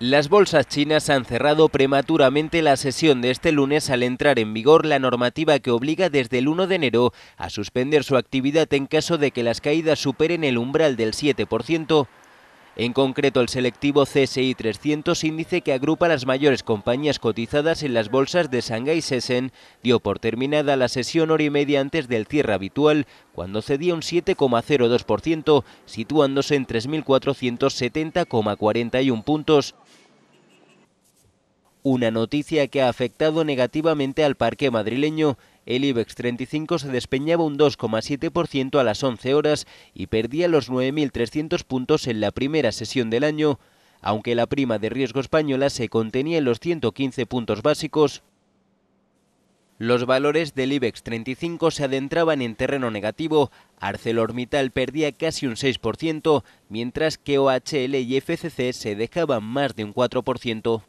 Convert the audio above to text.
Las bolsas chinas han cerrado prematuramente la sesión de este lunes al entrar en vigor la normativa que obliga desde el 1 de enero a suspender su actividad en caso de que las caídas superen el umbral del 7%. En concreto, el selectivo CSI 300, índice que agrupa las mayores compañías cotizadas en las bolsas de Shanghái y Shenzhen, dio por terminada la sesión hora y media antes del cierre habitual, cuando cedía un 7,02%, situándose en 3.470,41 puntos. Una noticia que ha afectado negativamente al parque madrileño. El IBEX 35 se despeñaba un 2,7% a las 11 horas y perdía los 9.300 puntos en la primera sesión del año. Aunque la prima de riesgo española se contenía en los 115 puntos básicos, los valores del IBEX 35 se adentraban en terreno negativo. ArcelorMittal perdía casi un 6%, mientras que OHL y FCC se dejaban más de un 4%.